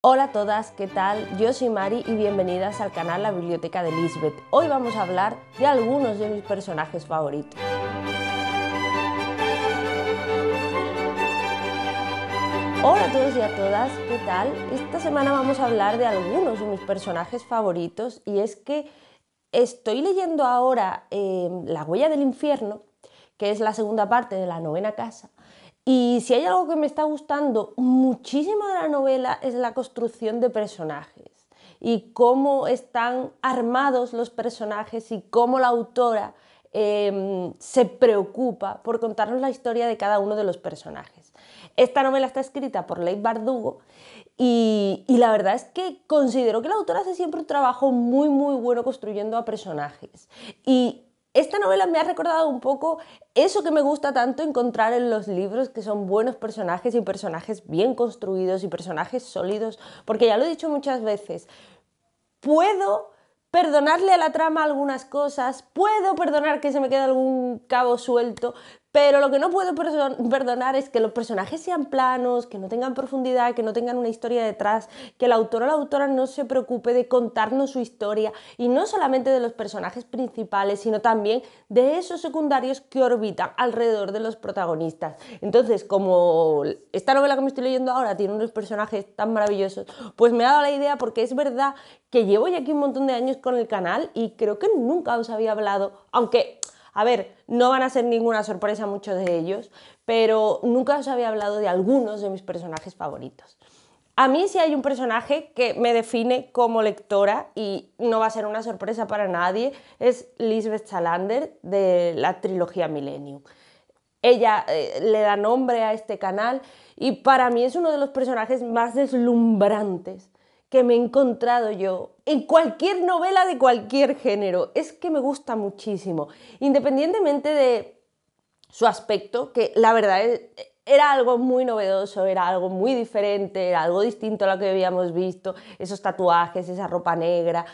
Hola a todas, ¿qué tal? Yo soy Mari y bienvenidas al canal La Biblioteca de Lisbeth. Hoy vamos a hablar de algunos de mis personajes favoritos. Hola a todos y a todas, ¿qué tal? Esta semana vamos a hablar de algunos de mis personajes favoritos y es que estoy leyendo ahora eh, La huella del infierno que es la segunda parte de la novena casa. Y si hay algo que me está gustando muchísimo de la novela es la construcción de personajes y cómo están armados los personajes y cómo la autora em, se preocupa por contarnos la historia de cada uno de los personajes. Esta novela está escrita por Leigh Bardugo y, y, la verdad es que considero que la autora hace siempre un trabajo muy muy bueno construyendo a personajes y esta novela me ha recordado un poco eso que me gusta tanto encontrar en los libros, que son buenos personajes y personajes bien construidos y personajes sólidos, porque ya lo he dicho muchas veces, puedo perdonarle a la trama algunas cosas, puedo perdonar que se me quede algún cabo suelto, pero lo que no puedo perdonar es que los personajes sean planos, que no tengan profundidad, que no tengan una historia detrás, que el autor o la autora no se preocupe de contarnos su historia y no solamente de los personajes principales, sino también de esos secundarios que orbitan alrededor de los protagonistas. Entonces, como esta novela que me estoy leyendo ahora tiene unos personajes tan maravillosos, pues me ha dado la idea porque es verdad que llevo ya aquí un montón de años con el canal y creo que nunca os había hablado, aunque a ver, no van a ser ninguna sorpresa muchos de ellos, pero nunca os había hablado de algunos de mis personajes favoritos. A mí sí hay un personaje que me define como lectora y no va a ser una sorpresa para nadie, es Lisbeth Salander de la trilogía Millennium. Ella eh, le da nombre a este canal y para mí es uno de los personajes más deslumbrantes que me he encontrado yo en cualquier novela de cualquier género. Es que me gusta muchísimo, independientemente de su aspecto, que la verdad era algo muy novedoso, era algo muy diferente, era algo distinto a lo que habíamos visto, esos tatuajes, esa ropa negra,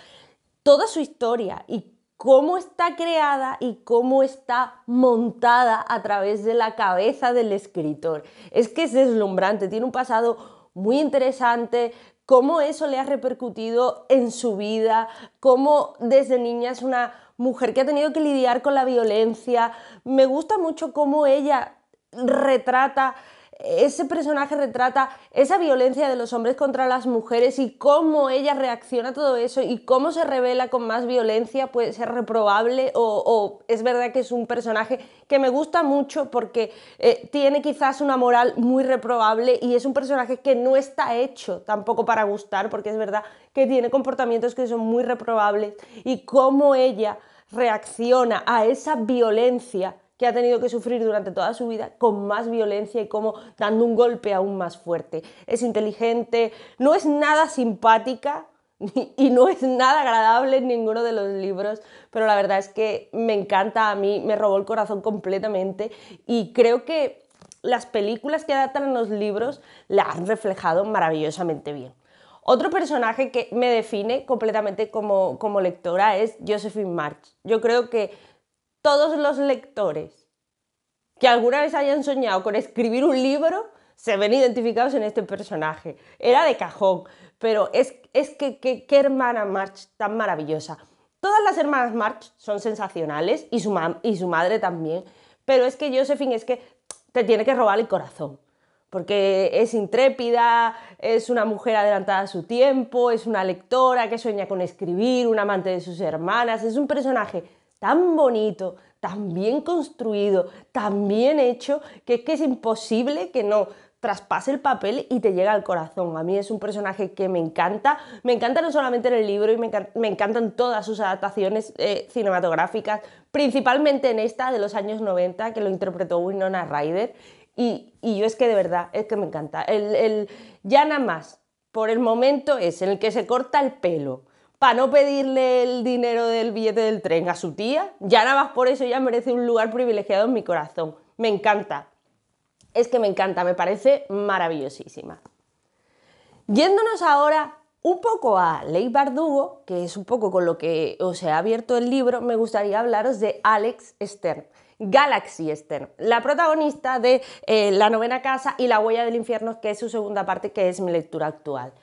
toda su historia y cómo está creada y cómo está montada a través de la cabeza del escritor. Es que es deslumbrante, tiene un pasado muy interesante, cómo eso le ha repercutido en su vida, cómo desde niña es una mujer que ha tenido que lidiar con la violencia. Me gusta mucho cómo ella retrata ese personaje retrata esa violencia de los hombres contra las mujeres y cómo ella reacciona a todo eso y cómo se revela con más violencia puede ser reprobable o, es verdad que es un personaje que me gusta mucho porque eh, tiene quizás una moral muy reprobable y es un personaje que no está hecho tampoco para gustar porque es verdad que tiene comportamientos que son muy reprobables y cómo ella reacciona a esa violencia que ha tenido que sufrir durante toda su vida con más violencia y como dando un golpe aún más fuerte. Es inteligente, no es nada simpática y no es nada agradable en ninguno de los libros, pero la verdad es que me encanta a mí, me robó el corazón completamente y creo que las películas que adaptan los libros la han reflejado maravillosamente bien. Otro personaje que me define completamente como, como lectora es Josephine March. Yo creo que todos los lectores que alguna vez hayan soñado con escribir un libro se ven identificados en este personaje. Era de cajón, pero es, es que qué hermana March tan maravillosa. Todas las hermanas March son sensacionales y su, y su madre también, pero es que Josephine es que te tiene que robar el corazón, porque es intrépida, es una mujer adelantada a su tiempo, es una lectora que sueña con escribir, un amante de sus hermanas, es un personaje tan bonito, tan bien construido, tan bien hecho, que es que es imposible que no traspase el papel y te llegue al corazón. A mí es un personaje que me encanta, me encanta no solamente en el libro, y me, encantan todas sus adaptaciones eh, cinematográficas, principalmente en esta de los años 90 que lo interpretó Winona Ryder. Y, yo es que de verdad, es que me encanta. El, el, ya nada más, por el momento es en el que se corta el pelo, para no pedirle el dinero del billete del tren a su tía, ya nada más por eso ya merece un lugar privilegiado en mi corazón. Me encanta. Es que me encanta, me parece maravillosísima. Yéndonos ahora un poco a Ley Bardugo, que es un poco con lo que os he abierto el libro, me gustaría hablaros de Alex Stern, Galaxy Stern, la protagonista de eh, La novena casa y La huella del infierno, que es su segunda parte, que es mi lectura actual.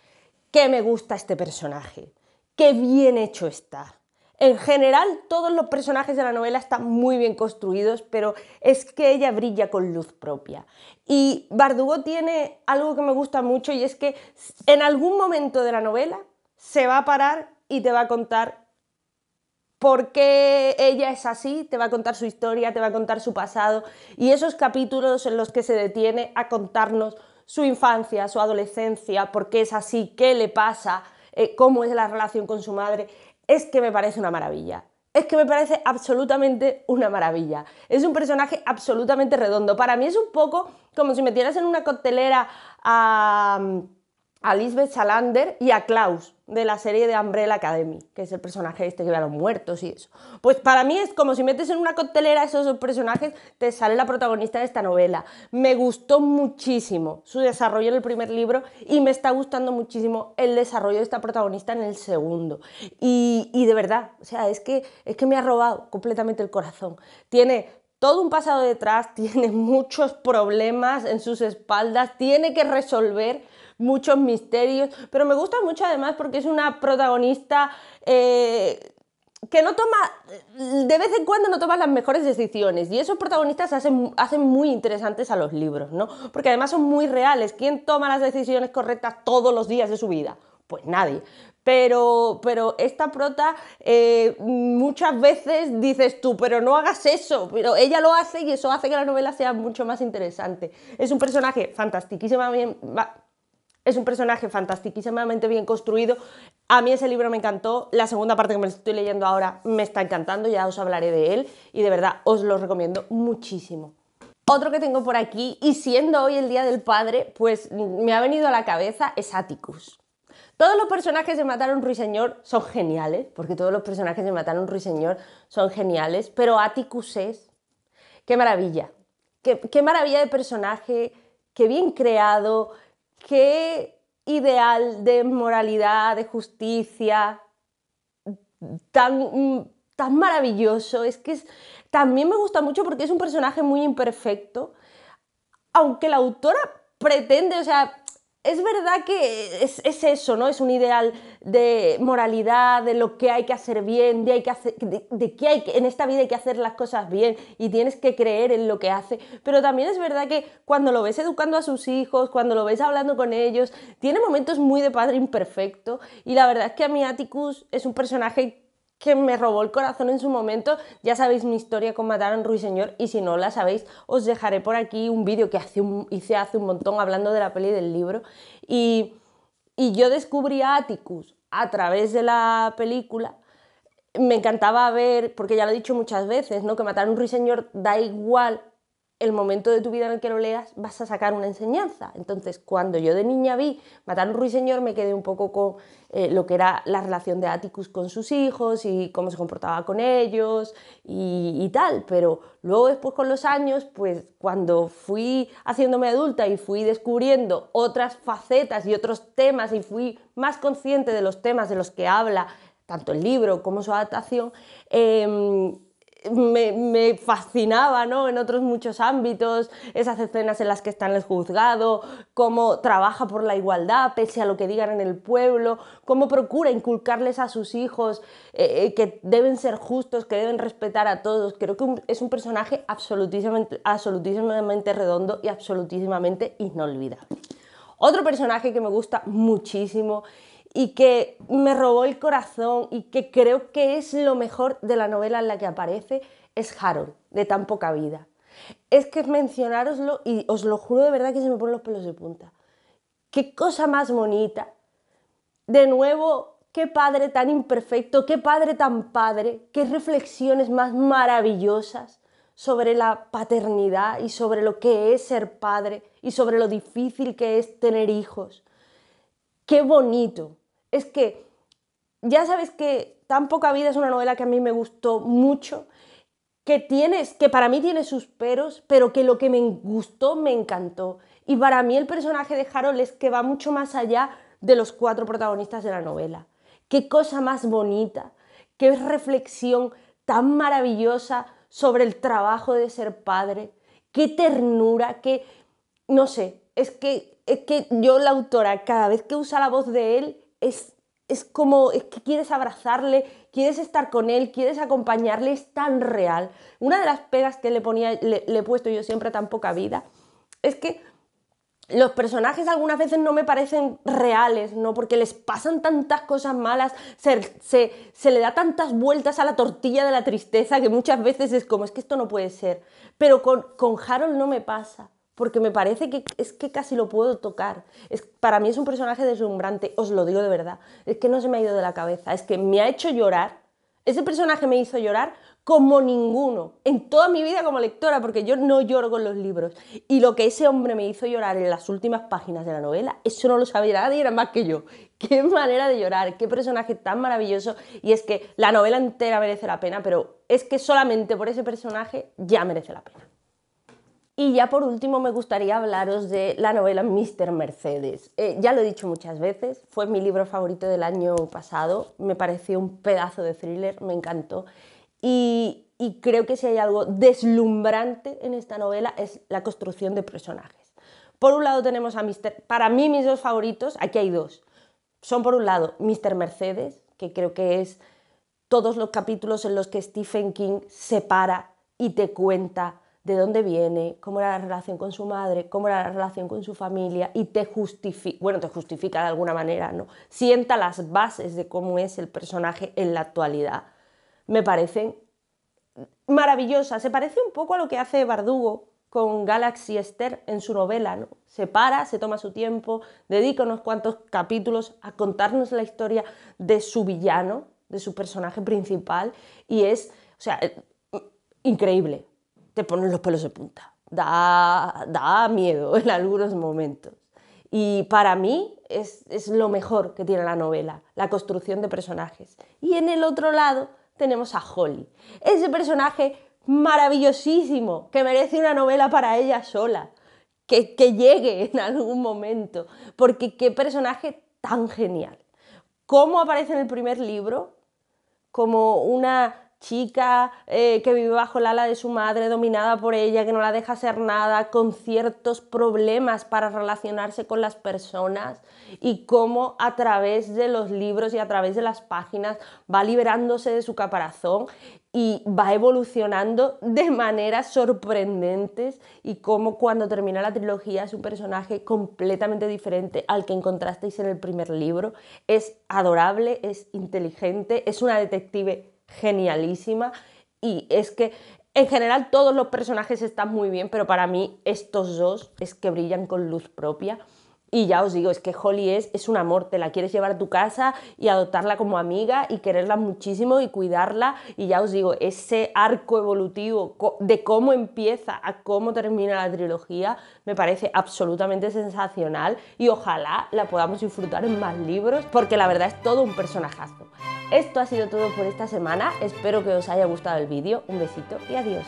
¿Qué me gusta este personaje? qué bien hecho está. En general, todos los personajes de la novela están muy bien construidos, pero es que ella brilla con luz propia. Y Bardugo tiene algo que me gusta mucho y es que en algún momento de la novela se va a parar y te va a contar por qué ella es así, te va a contar su historia, te va a contar su pasado y esos capítulos en los que se detiene a contarnos su infancia, su adolescencia, por qué es así, qué le pasa, eh, cómo es la relación con su madre, es que me parece una maravilla. Es que me parece absolutamente una maravilla. Es un personaje absolutamente redondo. Para mí es un poco como si metieras en una coctelera a a Lisbeth Salander y a Klaus de la serie de Umbrella Academy, que es el personaje este que ve a los muertos y eso. Pues para mí es como si metes en una coctelera esos dos personajes, te sale la protagonista de esta novela. Me gustó muchísimo su desarrollo en el primer libro y me está gustando muchísimo el desarrollo de esta protagonista en el segundo. Y, de verdad, o sea, es que, es que me ha robado completamente el corazón. Tiene todo un pasado detrás, tiene muchos problemas en sus espaldas, tiene que resolver muchos misterios, pero me gusta mucho además porque es una protagonista eh, que no toma, de vez en cuando no toma las mejores decisiones y esos protagonistas hacen, hacen muy interesantes a los libros, ¿no? Porque además son muy reales. ¿Quién toma las decisiones correctas todos los días de su vida? Pues nadie. Pero, pero, esta prota eh, muchas veces dices tú, pero no hagas eso, pero ella lo hace y eso hace que la novela sea mucho más interesante. Es un personaje bien es un personaje fantastiquísimamente bien construido. A mí ese libro me encantó. La segunda parte que me estoy leyendo ahora me está encantando. Ya os hablaré de él y de verdad os lo recomiendo muchísimo. Otro que tengo por aquí, y siendo hoy el Día del Padre, pues me ha venido a la cabeza es Atticus. Todos los personajes de Mataron Ruiseñor son geniales, porque todos los personajes de Mataron Ruiseñor son geniales, pero Atticus es. ¡Qué maravilla! qué maravilla de personaje! ¡Qué bien creado! qué ideal de moralidad, de justicia, tan, mm, tan maravilloso. Es que también me gusta mucho porque es un personaje muy imperfecto, aunque la autora pretende, o sea, es verdad que es, eso, ¿no? Es un ideal de moralidad, de lo que hay que hacer bien, de, hay que hay que, en esta vida hay que hacer las cosas bien y tienes que creer en lo que hace. Pero también es verdad que cuando lo ves educando a sus hijos, cuando lo ves hablando con ellos, tiene momentos muy de padre imperfecto. Y la verdad es que a Atticus es un personaje que me robó el corazón en su momento. Ya sabéis mi historia con Mataron Ruiseñor y si no la sabéis, os dejaré por aquí un vídeo que hice hace un montón hablando de la peli del libro. Y, y yo descubrí a Atticus a través de la película. Me encantaba ver, porque ya lo he dicho muchas veces, ¿no? que Mataron Ruiseñor da igual el momento de tu vida en el que lo leas vas a sacar una enseñanza. Entonces, cuando yo de niña vi Matar un ruiseñor, me quedé un poco con eh, lo que era la relación de Atticus con sus hijos y cómo se comportaba con ellos y, tal. Pero luego, después con los años, pues cuando fui haciéndome adulta y fui descubriendo otras facetas y otros temas y fui más consciente de los temas de los que habla tanto el libro como su adaptación, em, me, fascinaba, En otros muchos ámbitos, esas escenas en las que está en el juzgado, cómo trabaja por la igualdad, pese a lo que digan en el pueblo, cómo procura inculcarles a sus hijos eh, eh, que deben ser justos, que deben respetar a todos. Creo que es un personaje absolutísimamente redondo y absolutísimamente inolvidable. Otro personaje que me gusta muchísimo y que me robó el corazón y que creo que es lo mejor de la novela en la que aparece es Harold, de tan poca vida. Es que mencionároslo y os lo juro de verdad que se me ponen los pelos de punta. Qué cosa más bonita. De nuevo, qué padre tan imperfecto, qué padre tan padre, qué reflexiones más maravillosas sobre la paternidad y sobre lo que es ser padre y sobre lo difícil que es tener hijos. Qué bonito, es que ya sabes que Tan poca vida es una novela que a mí me gustó mucho, que tienes, que para mí tiene sus peros, pero que lo que me gustó me encantó. Y para mí el personaje de Harold es que va mucho más allá de los cuatro protagonistas de la novela. Qué cosa más bonita, qué reflexión tan maravillosa sobre el trabajo de ser padre, qué ternura, qué no sé, es que es que yo la autora cada vez que usa la voz de él es, como es que quieres abrazarle, quieres estar con él, quieres acompañarle, es tan real. Una de las pegas que le, le, he puesto yo siempre a tan poca vida es que los personajes algunas veces no me parecen reales, ¿no? Porque les pasan tantas cosas malas, se, le da tantas vueltas a la tortilla de la tristeza que muchas veces es como, es que esto no puede ser. Pero con Harold no me pasa porque me parece que es que casi lo puedo tocar. Es, para mí es un personaje deslumbrante, os lo digo de verdad. Es que no se me ha ido de la cabeza, es que me ha hecho llorar. Ese personaje me hizo llorar como ninguno, en toda mi vida como lectora, porque yo no lloro con los libros. Y lo que ese hombre me hizo llorar en las últimas páginas de la novela, eso no lo sabía nadie era más que yo. Qué manera de llorar, qué personaje tan maravilloso. Y es que la novela entera merece la pena, pero es que solamente por ese personaje ya merece la pena. Y ya por último me gustaría hablaros de la novela Mr. Mercedes. Eh, ya lo he dicho muchas veces, fue mi libro favorito del año pasado, me pareció un pedazo de thriller, me encantó. Y, creo que si hay algo deslumbrante en esta novela es la construcción de personajes. Por un lado tenemos a Mr. Para mí mis dos favoritos, aquí hay dos. Son por un lado Mr. Mercedes, que creo que es todos los capítulos en los que Stephen King se para y te cuenta de dónde viene, cómo era la relación con su madre, cómo era la relación con su familia y te justifica, bueno, te justifica de alguna manera, ¿no? Sienta las bases de cómo es el personaje en la actualidad. Me parecen maravillosas, se parece un poco a lo que hace Bardugo con Galaxy Esther en su novela, ¿no? Se para, se toma su tiempo, dedica unos cuantos capítulos a contarnos la historia de su villano, de su personaje principal y es, o sea, eh, increíble, te ponen los pelos de punta. Da, miedo en algunos momentos. Y para mí es, lo mejor que tiene la novela, la construcción de personajes. Y en el otro lado tenemos a Holly, ese personaje maravillosísimo, que merece una novela para ella sola, que, que llegue en algún momento, porque qué personaje tan genial. ¿Cómo aparece en el primer libro? Como una chica eh, que vive bajo el ala de su madre, dominada por ella, que no la deja hacer nada, con ciertos problemas para relacionarse con las personas y cómo a través de los libros y a través de las páginas va liberándose de su caparazón y va evolucionando de maneras sorprendentes y cómo cuando termina la trilogía es un personaje completamente diferente al que encontrasteis en el primer libro. Es adorable, es inteligente, es una detective genialísima y es que en general todos los personajes están muy bien, pero para mí estos dos es que brillan con luz propia. Y ya os digo, es que Holly es, es un amor, te la quieres llevar a tu casa y adoptarla como amiga y quererla muchísimo y cuidarla. Y ya os digo, ese arco evolutivo de cómo empieza a cómo termina la trilogía me parece absolutamente sensacional y ojalá la podamos disfrutar en más libros porque la verdad es todo un personajazo. Esto ha sido todo por esta semana, espero que os haya gustado el vídeo, un besito y adiós.